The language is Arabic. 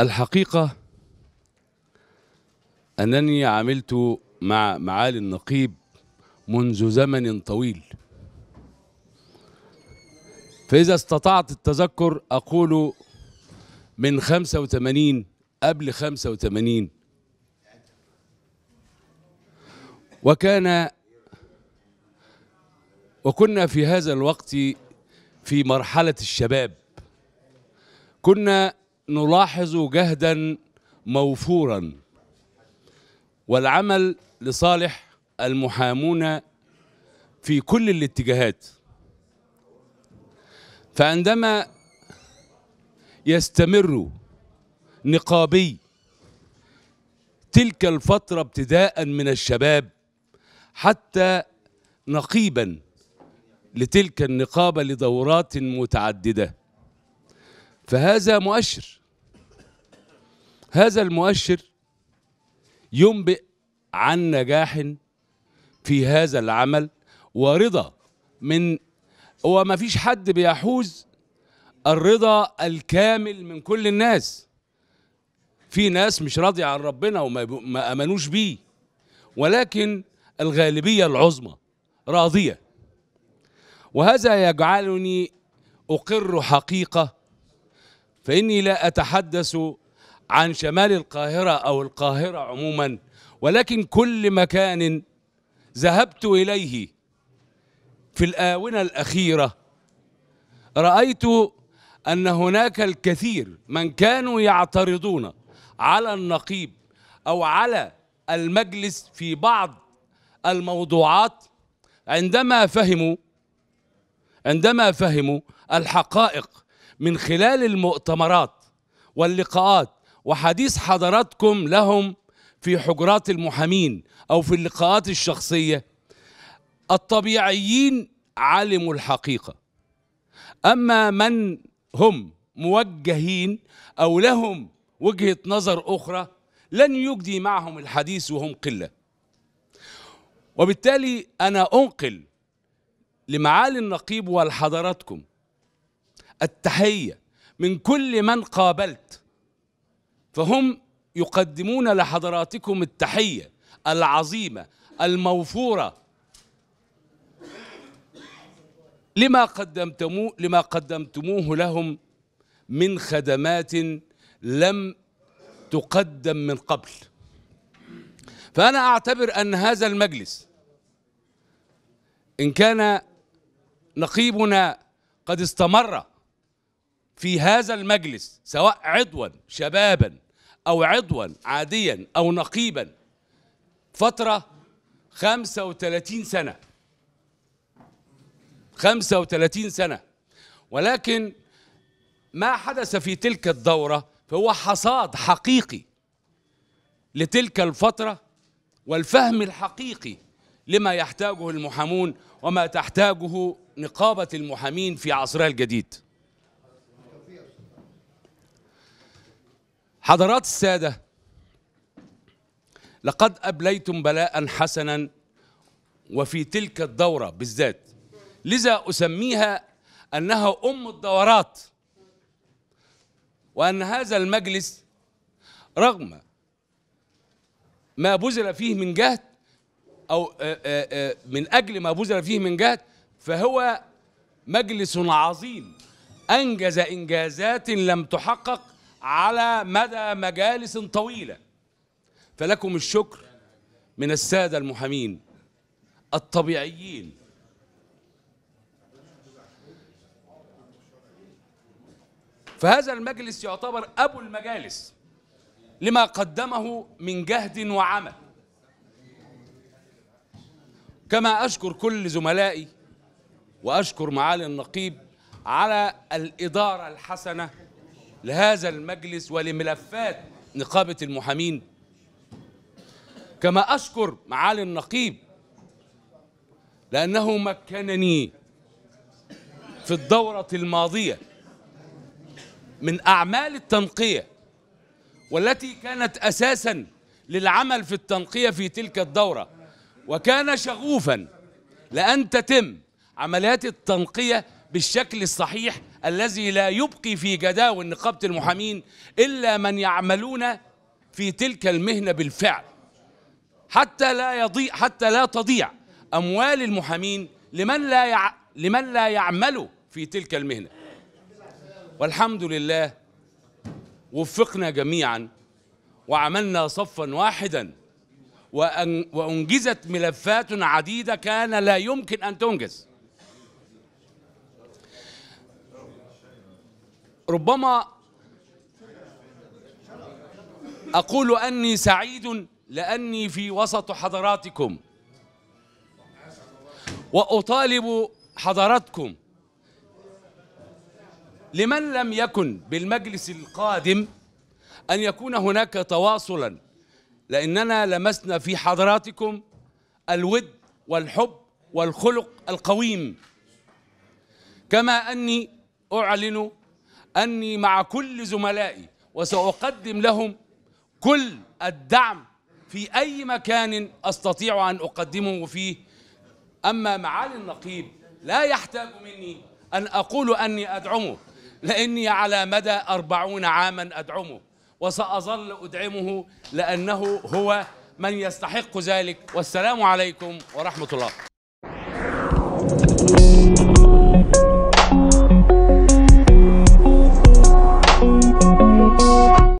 الحقيقة أنني عملت مع معالي النقيب منذ زمن طويل فإذا استطعت التذكر أقول من 85 قبل 85 وكان وكنا في هذا الوقت في مرحلة الشباب كنا نلاحظ جهدا موفورا والعمل لصالح المحامون في كل الاتجاهات فعندما يستمر نقابي تلك الفترة ابتداء من الشباب حتى نقيبا لتلك النقابة لدورات متعددة فهذا مؤشر هذا المؤشر ينبئ عن نجاح في هذا العمل ورضا من وما فيش حد بيحوز الرضا الكامل من كل الناس في ناس مش راضية عن ربنا وما أمنوش بيه ولكن الغالبية العظمى راضية وهذا يجعلني أقر حقيقة فإني لا أتحدث عن شمال القاهرة أو القاهرة عموما ولكن كل مكان ذهبت إليه في الآونة الأخيرة رأيت أن هناك الكثير من كانوا يعترضون على النقيب أو على المجلس في بعض الموضوعات عندما فهموا عندما فهموا الحقائق من خلال المؤتمرات واللقاءات وحديث حضراتكم لهم في حجرات المحامين أو في اللقاءات الشخصية الطبيعيين علموا الحقيقة أما من هم موجهين أو لهم وجهة نظر أخرى لن يجدي معهم الحديث وهم قلة وبالتالي أنا أنقل لمعالي النقيب ولحضراتكم التحية من كل من قابلت فهم يقدمون لحضراتكم التحيه العظيمه الموفوره لما قدمتموه لما قدمتموه لهم من خدمات لم تقدم من قبل فانا اعتبر ان هذا المجلس ان كان نقيبنا قد استمر في هذا المجلس سواء عضوا شبابا أو عضوا عاديا أو نقيبا فترة 35 سنة 35 سنة ولكن ما حدث في تلك الدورة فهو حصاد حقيقي لتلك الفترة والفهم الحقيقي لما يحتاجه المحامون وما تحتاجه نقابة المحامين في عصرها الجديد حضرات السادة لقد أبليتم بلاء حسنا وفي تلك الدورة بالذات لذا أسميها أنها أم الدورات وأن هذا المجلس رغم ما بذل فيه من جهد أو من أجل ما بذل فيه من جهد فهو مجلس عظيم أنجز إنجازات لم تحقق على مدى مجالس طويلة فلكم الشكر من السادة المحامين الطبيعيين فهذا المجلس يعتبر أبو المجالس لما قدمه من جهد وعمل كما أشكر كل زملائي وأشكر معالي النقيب على الإدارة الحسنة لهذا المجلس ولملفات نقابة المحامين كما أشكر معالي النقيب لأنه مكنني في الدورة الماضية من أعمال التنقية والتي كانت أساسا للعمل في التنقية في تلك الدورة وكان شغوفا لأن تتم عمليات التنقية بالشكل الصحيح الذي لا يبقي في جداول نقابة المحامين إلا من يعملون في تلك المهنة بالفعل حتى لا يضيع حتى لا تضيع أموال المحامين لمن لا يع... لمن لا يعمل في تلك المهنة والحمد لله وفقنا جميعا وعملنا صفا واحدا وأن... وأنجزت ملفات عديدة كان لا يمكن أن تنجز ربما أقول أني سعيد لأني في وسط حضراتكم وأطالب حضراتكم لمن لم يكن بالمجلس القادم أن يكون هناك تواصلا لأننا لمسنا في حضراتكم الود والحب والخلق القويم كما أني أعلن أني مع كل زملائي وسأقدم لهم كل الدعم في أي مكان أستطيع أن أقدمه فيه أما معالي النقيب لا يحتاج مني أن أقول أني أدعمه لأني على مدى أربعون عاما أدعمه وسأظل أدعمه لأنه هو من يستحق ذلك والسلام عليكم ورحمة الله